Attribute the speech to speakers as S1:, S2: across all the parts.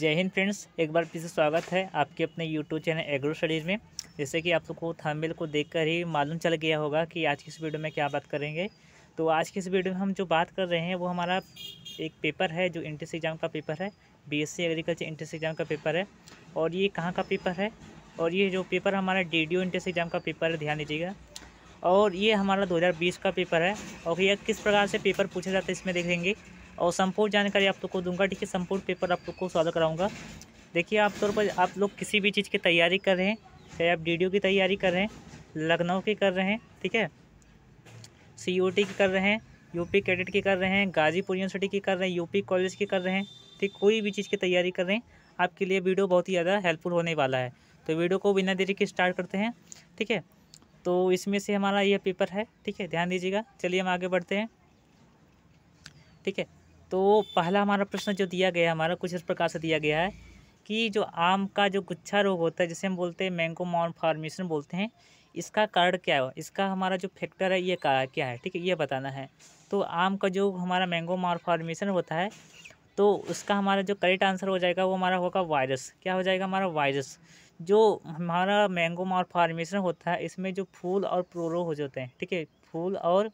S1: जय हिंद फ्रेंड्स एक बार फिर से स्वागत है आपके अपने यूट्यूब चैनल एग्रो स्टडीज़ में जैसे कि आप लोग को थंबनेल को देखकर ही मालूम चल गया होगा कि आज की इस वीडियो में क्या बात करेंगे तो आज की इस वीडियो में हम जो बात कर रहे हैं वो हमारा एक पेपर है जो इंट्रेंस एग्ज़ाम का पेपर है सी एग्रीकल्चर इंट्रेंस एग्ज़ाम का पेपर है और ये कहाँ का पेपर है और ये जो पेपर हमारा डी डी इंट्रेंस एग्ज़ाम का पेपर है ध्यान दीजिएगा और ये हमारा 2020 का पेपर है और यह किस प्रकार से पेपर पूछे जाते हैं इसमें देखेंगे और संपूर्ण जानकारी आप लोग को दूंगा ठीक है संपूर्ण पेपर आप लोग को सॉल्व कराऊंगा देखिए आप तौर पर आप लोग किसी भी चीज़ की तैयारी कर रहे हैं चाहे आप डी की तैयारी कर रहे हैं लखनऊ की कर रहे हैं ठीक है सी की कर रहे हैं यूपी कैडेट की कर रहे हैं गाजीपुर यूनिवर्सिटी की कर रहे हैं यूपी कॉलेज की कर रहे हैं ठीक कोई भी चीज़ की तैयारी कर रहे हैं आपके लिए वीडियो बहुत ही ज़्यादा हेल्पफुल होने वाला है तो वीडियो को बिना देरी के स्टार्ट करते हैं ठीक है तो इसमें से हमारा यह पेपर है ठीक है ध्यान दीजिएगा चलिए हम आगे बढ़ते हैं ठीक है तो पहला हमारा प्रश्न जो दिया गया हमारा कुछ इस प्रकार से दिया गया है कि जो आम का जो गुच्छा रोग होता है जिसे हम बोलते हैं मैंगो मॉन फार्मेशन बोलते हैं इसका कारण क्या है इसका हमारा जो फैक्टर है ये क्या है ठीक है ये बताना है तो आम का जो हमारा मैंगो मॉन फार्मेशन होता है तो उसका हमारा जो करेक्ट आंसर हो जाएगा वो हमारा होगा वायरस क्या हो जाएगा हमारा वायरस जो हमारा मैंगो मॉर फार्मेशन होता है इसमें जो फूल और प्रोरो हो जाते हैं ठीक है फूल और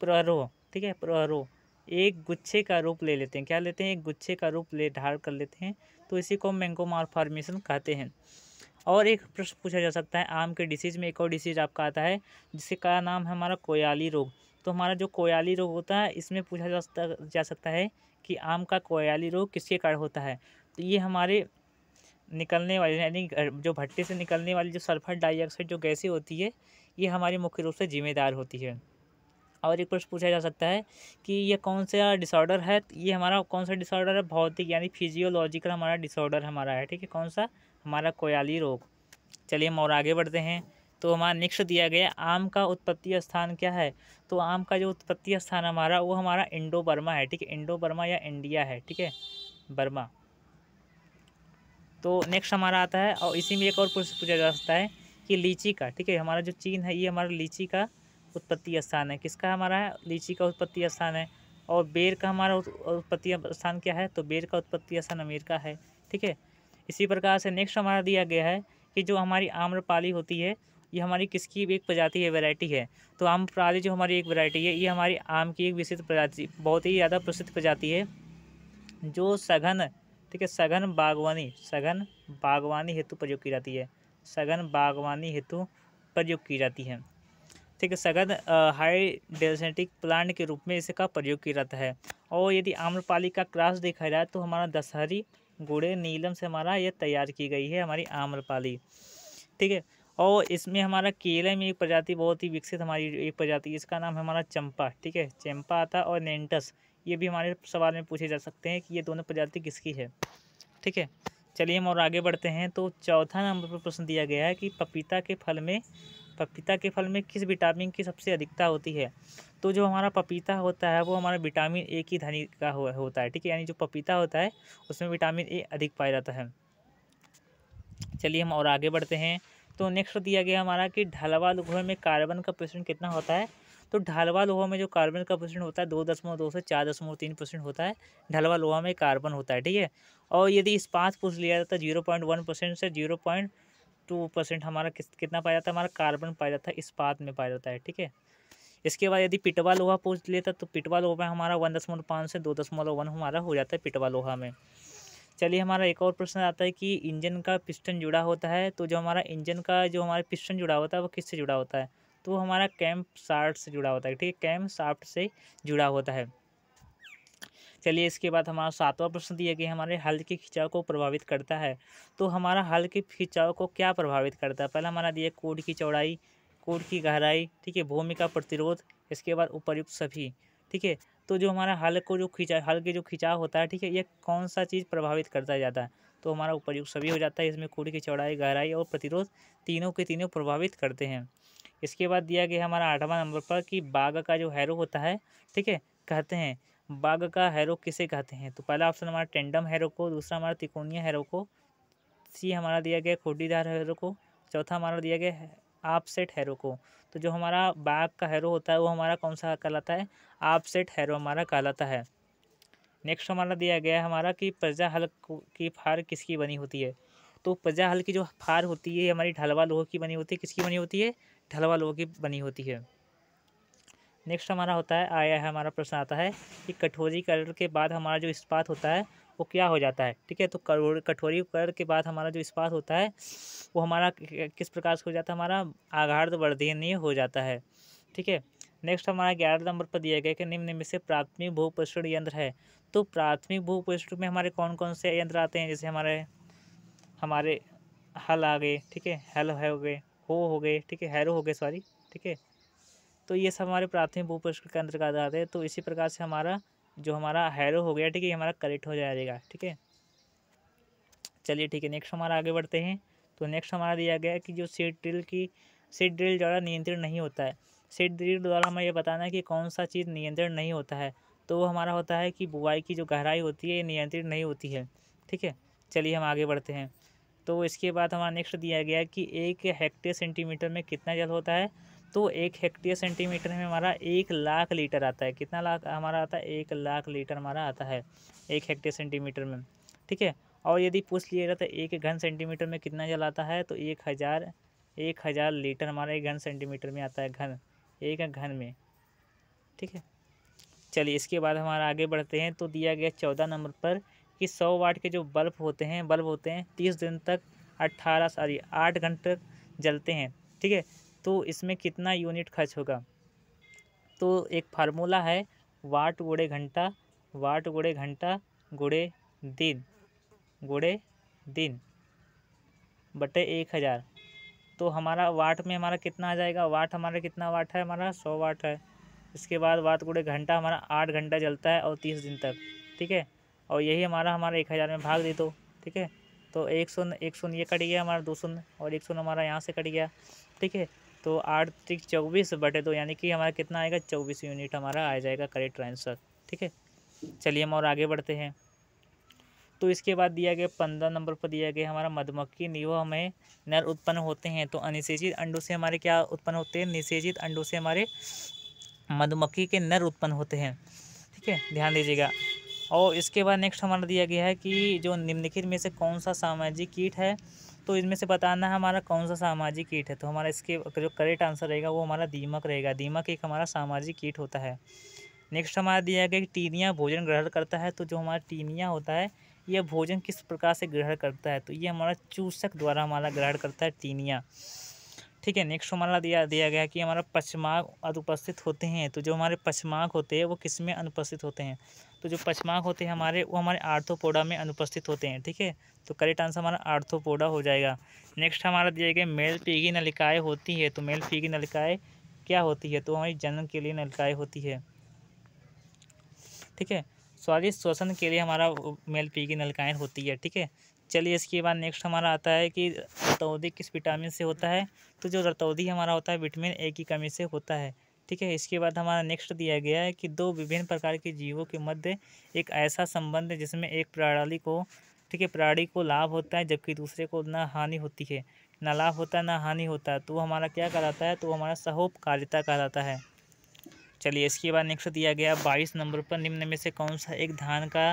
S1: प्रोरो ठीक है प्रोरो एक गुच्छे का रूप ले लेते हैं क्या लेते हैं एक गुच्छे का रूप ले धार कर लेते हैं तो इसी को मैंगोमार फॉर्मेशन कहते हैं और एक प्रश्न पूछा जा सकता है आम के डिसीज़ में एक और डिसीज़ आपका आता है का नाम है हमारा कोयाली रोग तो हमारा जो कोयाली रोग होता है इसमें पूछा जा जा सकता है कि आम का कोयाली रोग किसके कारण होता है तो ये हमारे निकलने वाले यानी जो भट्टे से निकलने वाली जो सल्फर डाइऑक्साइड जो गैसें होती है ये हमारी मुख्य रूप से जिम्मेदार होती है और एक प्रश्न पूछा जा सकता है कि ये कौन सा डिसऑर्डर है ये हमारा कौन सा डिसऑर्डर है भौतिक यानी फिजियोलॉजिकल हमारा डिसऑर्डर हमारा है ठीक है कौन सा हमारा कोयाली रोग चलिए हम और आगे बढ़ते हैं तो हमारा नेक्स्ट दिया गया आम का उत्पत्ति स्थान क्या है तो आम का जो उत्पत्ति स्थान हमारा वो हमारा इंडो बर्मा है ठीक है इंडो बर्मा या इंडिया है ठीक है बर्मा तो नेक्स्ट हमारा आता है और इसी में एक और प्रश्न पूछा जा सकता है कि लीची का ठीक है हमारा जो चीन है ये हमारा लीची का उत्पत्ति स्थान है किसका हमारा है लीची का उत्पत्ति स्थान है और बेर का हमारा उत्पत्ति स्थान क्या है तो बेर का उत्पत्ति स्थान अमेरिका है ठीक है इसी प्रकार से नेक्स्ट हमारा दिया गया है कि जो हमारी आम्रपाली होती है ये हमारी किसकी एक प्रजाति है वैरायटी है तो आम्रपाली जो हमारी एक वैरायटी है ये हमारी आम की एक विशिष्ट प्रजाति बहुत ही ज़्यादा प्रसिद्ध प्रजाति है जो सघन ठीक है सघन बागवानी सघन बागवानी हेतु प्रयोग की जाती है सघन बागवानी हेतु प्रयोग की जाती है ठीक है सघन हाइड्रोजेनेटिक प्लांट के रूप में इसका प्रयोग किया जाता है और यदि आम्रपाली का क्रास देखा जाए तो हमारा दशहरी गुड़े नीलम से हमारा यह तैयार की गई है हमारी आम्रपाली ठीक है और इसमें हमारा केले में एक प्रजाति बहुत ही विकसित हमारी एक प्रजाति इसका नाम है हमारा चंपा ठीक है चंपा आता और नेंटस ये भी हमारे सवाल में पूछे जा सकते हैं कि ये दोनों प्रजाति किसकी है ठीक है चलिए हम और आगे बढ़ते हैं तो चौथा नंबर पर प्रश्न दिया गया है कि पपीता के फल में पपीता के फल में किस विटामिन की सबसे अधिकता होती है तो जो हमारा पपीता होता है वो हमारा विटामिन ए की धनी का होता है ठीक है यानी जो पपीता होता है उसमें विटामिन ए अधिक पाया जाता है चलिए हम और आगे बढ़ते हैं तो नेक्स्ट दिया गया हमारा कि ढलवा लोहे में कार्बन का प्रेशन कितना होता है तो ढालवा लोहा में जो कार्बन का परसेंट होता है दो दशमलव दो से चार दशमलव तीन परसेंट होता है ढालवा लोहा में कार्बन होता है ठीक है और यदि इस्पात पूछ लिया जाता है जीरो पॉइंट वन परसेंट से जीरो पॉइंट टू परसेंट हमारा किस कितना पाया जाता है हमारा कार्बन पाया जाता है इस्पात में पाया जाता है ठीक है इसके बाद यदि पिटवा लोहा पूछ लेता तो पिटवा लोहा में हमारा वन दशमलव पाँच से दो दशमलव वन हमारा हो जाता है पिटवा लोहा में चलिए हमारा एक और प्रश्न आता है कि इंजन का पिस्टन जुड़ा होता है तो जो हमारा इंजन का जो हमारा पिस्टन जुड़ा होता है वो किससे जुड़ा होता है तो हमारा कैम्प शार्ट से जुड़ा होता है ठीक है कैम्प शार्ट से जुड़ा होता है चलिए इसके बाद हमारा सातवां प्रश्न दिया गया हमारे हल के खिंचाव को प्रभावित करता है तो हमारा हल के खिंचाव को क्या प्रभावित करता है पहला हमारा दिया कोड की चौड़ाई कोड की गहराई ठीक है भूमि का प्रतिरोध इसके बाद उपरयुक्त सभी ठीक है तो जो हमारा हल को जो खिंचा हल के जो खिंचाव होता है ठीक है ये कौन सा चीज़ प्रभावित करता जाता है तो हमारा उपयोग सभी हो जाता है इसमें कूड़े की चौड़ाई गहराई और प्रतिरोध तीनों के तीनों प्रभावित करते हैं इसके बाद दिया गया हमारा आठवां नंबर पर कि बाघ का जो हैरो होता है ठीक है कहते हैं बाघ का हैरो किसे कहते हैं तो पहला ऑप्शन हमारा टेंडम हैरो को दूसरा हमारा तिकोनिया हैरो को सी हमारा दिया गया खोडीदार हैरो को चौथा हमारा दिया गया आपसेट हैरो को तो जो हमारा बाघ का हैरो होता है वो हमारा कौन सा कहलाता है आपसेट हैरो हमारा कहलाता है नेक्स्ट हमारा दिया गया है हमारा कि प्रजा हल की फार किसकी बनी होती है तो प्रजा हल की जो फार होती है हमारी ढलवा लोह की बनी होती है किसकी बनी होती है ढलवा लोह की बनी होती है नेक्स्ट हमारा होता है आया है हमारा प्रश्न आता है कि कठोरी कलर के बाद हमारा जो इस्पात होता है वो क्या हो जाता है ठीक है तो कठोरी कलर के बाद हमारा जो इस्पात होता है वो हमारा किस प्रकार से हो जाता है हमारा आघार्द वर्धनीय हो जाता है ठीक है नेक्स्ट हमारा ग्यारह नंबर पर दिया गया कि निम्न में से प्राथमिक भूपोषण यंत्र है तो प्राथमिक भूपोषण में हमारे कौन कौन से यंत्र आते हैं जैसे हमारे हमारे हल आ गए ठीक है हल हो गए हो हो गए ठीक है हैरो हो गए सॉरी ठीक है तो ये सब हमारे प्राथमिक भूपोषण के अंतर्गत आते हैं तो इसी प्रकार से हमारा जो हमारा हैरो हो गया ठीक है ये हमारा करेक्ट हो जाएगा ठीक है चलिए ठीक है नेक्स्ट हमारा आगे बढ़ते हैं तो नेक्स्ट हमारा दिया गया कि जो सीट ड्रिल की सीट ड्रिल द्वारा नियंत्रित नहीं होता है सीड ड्रिल द्वारा हमें यह बताना है कि कौन सा चीज़ नियंत्रण नहीं होता है तो वो हमारा होता है कि बुआई की जो गहराई होती है ये नियंत्रित नहीं होती है ठीक है चलिए हम आगे बढ़ते हैं तो इसके बाद हमारा नेक्स्ट दिया गया कि एक हेक्टेयर सेंटीमीटर में कितना जल होता है तो एक हेक्टेयर सेंटीमीटर में हमारा एक लाख लीटर आता है कितना लाख हमारा आता है एक लाख लीटर हमारा आता है एक हेक्टेयर सेंटीमीटर में ठीक है और यदि पूछ लिया जाता तो है एक घन सेंटीमीटर में कितना जल आता है तो एक हज़ार एक हज़ार लीटर हमारा एक घन सेंटीमीटर में आता है घन एक है घन में ठीक है चलिए इसके बाद हमारा आगे बढ़ते हैं तो दिया गया चौदह नंबर पर कि सौ वाट के जो बल्ब होते हैं बल्ब होते हैं तीस दिन तक अट्ठारह सॉरी आठ घंटे जलते हैं ठीक है तो इसमें कितना यूनिट खर्च होगा तो एक फार्मूला है वाट गुड़े घंटा वाट गुड़े घंटा गुड़े दिन गुड़े दिन बटे एक हज़ार तो हमारा वाट में हमारा कितना आ जाएगा वाट हमारा कितना वाट है हमारा सौ वाट है इसके बाद वाट गुड़े घंटा हमारा आठ घंटा चलता है और तीस दिन तक ठीक है और यही हमारा हमारा एक हज़ार में भाग दे दो ठीक है तो एक शून्य एक शून्य ये कट गया हमारा दो शून्य और एक शून्य हमारा यहाँ से कट गया ठीक है तो आठ तीन चौबीस बटे दो यानी कि हमारा कितना आएगा चौबीस यूनिट हमारा आ जाएगा करेक्ट आंसर ठीक है चलिए हम और आगे बढ़ते हैं तो इसके बाद दिया गया पंद्रह नंबर पर दिया गया हमारा मधुमक्खी नीव हमें नर उत्पन्न होते हैं तो अनिषेचित अंडों से हमारे क्या उत्पन्न होते हैं निषेचित अंडों से हमारे मधुमक्खी के नर उत्पन्न होते हैं ठीक है ध्यान दीजिएगा और इसके बाद नेक्स्ट हमारा दिया गया है कि जो निम्नलिखित में से कौन सा सामाजिक कीट है तो इनमें से बताना है हमारा कौन सा सामाजिक कीट है तो हमारा इसके जो करेक्ट आंसर रहेगा वो हमारा दीमक रहेगा दीमक एक हमारा सामाजिक कीट होता है नेक्स्ट हमारा दिया गया कि टीनिया भोजन ग्रहण करता है तो जो हमारा टीनिया होता है यह भोजन किस प्रकार से ग्रहण करता है तो ये हमारा चूसक द्वारा हमारा ग्रहण करता है टीनिया ठीक है नेक्स्ट हमारा दिया दिया गया कि हमारा पचमाग अनुपस्थित होते हैं तो जो हमारे पचमाग होते हैं वो किस में अनुपस्थित होते हैं तो जो पचमाग होते हैं हमारे वो हमारे आर्थोपोडा में अनुपस्थित होते हैं ठीक है तो करेक्ट आंसर हमारा आर्थोपोडा हो जाएगा नेक्स्ट हमारा दिया गया मेल पीगी नलिकाएँ होती है तो मेल पीगी नलिकाएँ क्या होती है तो हमारी जन्म के लिए नलिकाएँ होती है ठीक है सॉरी श्वसन के लिए हमारा मेल पी की नलकाएँ होती है ठीक है चलिए इसके बाद नेक्स्ट हमारा आता है कि रतौदी किस विटामिन से होता है तो जो रतौदी हमारा होता है विटामिन ए की कमी से होता है ठीक है इसके बाद हमारा नेक्स्ट दिया गया है कि दो विभिन्न प्रकार के जीवों के मध्य एक ऐसा संबंध है जिसमें एक प्रणाली को ठीक है प्राणी को लाभ होता है जबकि दूसरे को ना हानि होती है ना लाभ होता है ना हानि होता है तो हमारा क्या कहलाता है तो हमारा सहोपकारिता कहलाता है चलिए इसके बाद नेक्स्ट दिया गया बाईस नंबर पर निम्न में से कौन सा एक धान का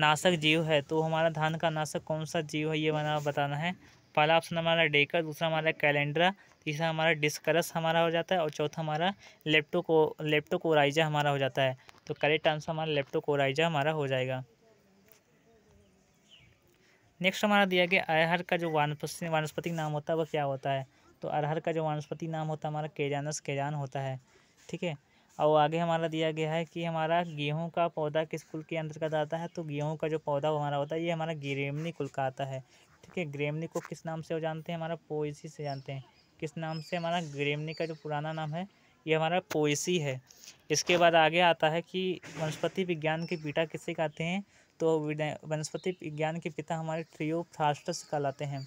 S1: नाशक जीव है तो हमारा धान का नाशक कौन सा जीव है ये हमारा बताना है पहला ऑप्शन हमारा डेकर दूसरा हमारा कैलेंड्रा तीसरा हमारा डिस्करस हमारा हो जाता है और चौथा हमारा लेप्टोको लेप्टोकोराइजा हमारा हो जाता है तो करेक्ट आंसर हमारा लेप्टोकोराइजा हमारा हो जाएगा नेक्स्ट हमारा दिया गया अरहर का जो वनस्पति वनस्पति नाम होता है वह क्या होता है तो अरहर का जो वनस्पति नाम होता है हमारा केजानस केजान होता है ठीक है और आगे हमारा दिया गया है कि हमारा गेहूँ का पौधा किस कुल के अंतर्गत आता है तो गेहूँ का जो पौधा हमारा होता है ये हमारा ग्रेमनी कुल का आता है ठीक है ग्रेमनी को किस नाम से वो जानते हैं हमारा पोइसी से जानते हैं किस नाम से हमारा ग्रेमनी का जो पुराना नाम है ये हमारा पोइसी है इसके बाद आगे आता है कि वनस्पति विज्ञान के पिता किसे कहते हैं तो वनस्पति विज्ञान के पिता हमारे ट्रियोफ्रास्टस कहलाते हैं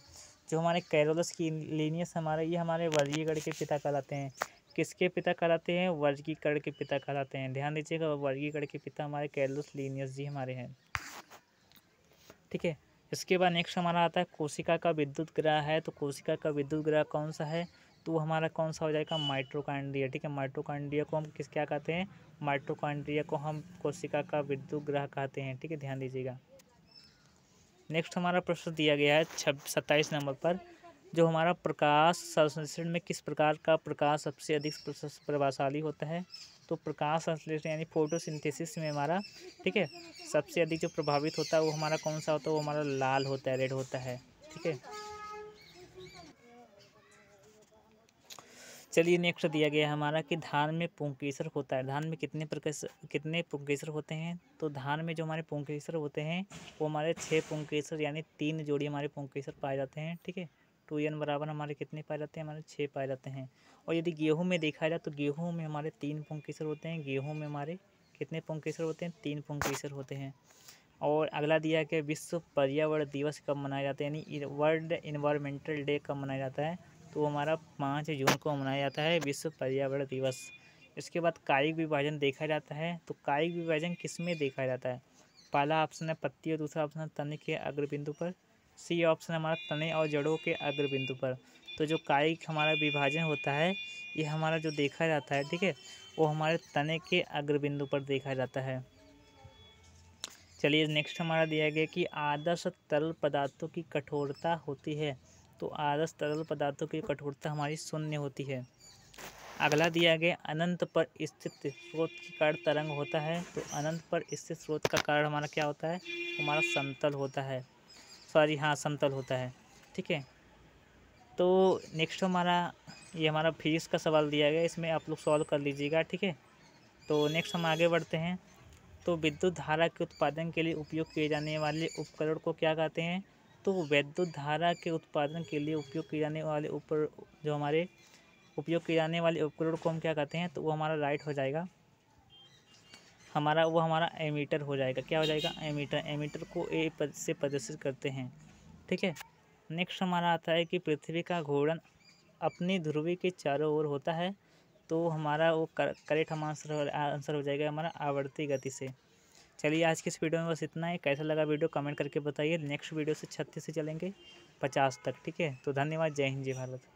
S1: जो हमारे कैरोलस की लीनियस हमारे ये हमारे वर्गीयगढ़ के पिता कहलाते हैं किसके पिता कहलाते हैं वर्गीकरण के पिता कहलाते हैं ध्यान दीजिएगा वर्गीकरण के पिता हमारे कैलोस लीनियस जी हमारे हैं ठीक है इसके बाद नेक्स्ट हमारा आता है कोशिका का विद्युत ग्रह है तो कोशिका का विद्युत ग्रह कौन सा है तो वो हमारा कौन सा हो जाएगा माइट्रोकांड्रिया ठीक है माइट्रोकांड्रिया को हम किस क्या कहते हैं माइट्रोकांड्रिया को हम कोशिका का विद्युत ग्रह कहते हैं ठीक है ध्यान दीजिएगा नेक्स्ट हमारा प्रश्न दिया गया है छब सत्ताईस नंबर पर जो हमारा प्रकाश संश्लेषण में किस प्रकार का प्रकाश सबसे अधिक प्रभावशाली होता है तो प्रकाश संश्लेषण यानी फोटोसिंथेसिस में हमारा ठीक है सबसे अधिक जो प्रभावित होता है वो हमारा कौन सा होता है वो हमारा लाल होता है रेड होता है ठीक है चलिए नेक्स्ट दिया गया हमारा कि धान में पुंकेसर होता है धान में कितने प्रकार कितने पुंकेसर होते हैं तो धान में जो हमारे पुंकेसर होते हैं वो हमारे छः पुंकेसर यानी तीन जोड़ी हमारे पुंकेसर पाए जाते हैं ठीक है टू एन बराबर हमारे कितने पाए जाते हैं हमारे छः पाए जाते हैं और यदि गेहूँ में देखा जाए तो गेहूँ में हमारे तीन पंकेसर होते हैं गेहूँ में हमारे कितने पंकेसर होते हैं तीन पंकेसर होते हैं और अगला दिया है कि विश्व पर्यावरण दिवस कब मनाया जाता है यानी वर्ल्ड इन्वायरमेंटल डे कब मनाया जाता है तो हमारा पाँच जून को मनाया जाता है विश्व पर्यावरण दिवस इसके बाद कायिक विभाजन देखा जाता है तो कायिक विभाजन किस में देखा जाता है पहला ऑप्शन है पत्ती और दूसरा ऑप्शन है तन के अग्रबिंदु पर सी ऑप्शन हमारा तने और जड़ों के अग्र बिंदु पर तो जो कायिक हमारा विभाजन होता है ये हमारा जो देखा जाता है ठीक है वो हमारे तने के अग्र बिंदु पर देखा जाता है चलिए नेक्स्ट हमारा दिया गया कि आदर्श तरल पदार्थों की कठोरता होती है तो आदर्श तरल पदार्थों की कठोरता हमारी शून्य होती है अगला दिया गया अनंत पर स्थित स्रोत के कारण तरंग होता है तो अनंत पर स्थित स्रोत का कारण हमारा क्या होता है हमारा समतल होता है सॉरी हाँ समतल होता है ठीक है तो नेक्स्ट हमारा ये हमारा फिजिक्स का सवाल दिया गया इसमें आप लोग सॉल्व कर लीजिएगा ठीक है तो नेक्स्ट हम आगे बढ़ते हैं तो विद्युत धारा के उत्पादन के लिए उपयोग किए जाने वाले उपकरण को क्या कहते हैं तो विद्युत धारा के उत्पादन के लिए उपयोग किए जाने वाले ऊपर जो हमारे उपयोग किए जाने वाले उपकरण को हम क्या कहते हैं तो वो हमारा राइट हो जाएगा हमारा वो हमारा एमीटर हो जाएगा क्या हो जाएगा एमीटर एमीटर को ए पद से प्रदर्शित करते हैं ठीक है नेक्स्ट हमारा आता है कि पृथ्वी का घूर्णन अपनी ध्रुवी के चारों ओर होता है तो हमारा वो करेक्ट हमारा आंसर आंसर हो जाएगा हमारा आवर्ती गति से चलिए आज के इस वीडियो में बस इतना ही कैसा लगा वीडियो कमेंट करके बताइए नेक्स्ट वीडियो से छत्तीस से चलेंगे पचास तक ठीक है तो धन्यवाद जय हिंद जय भारत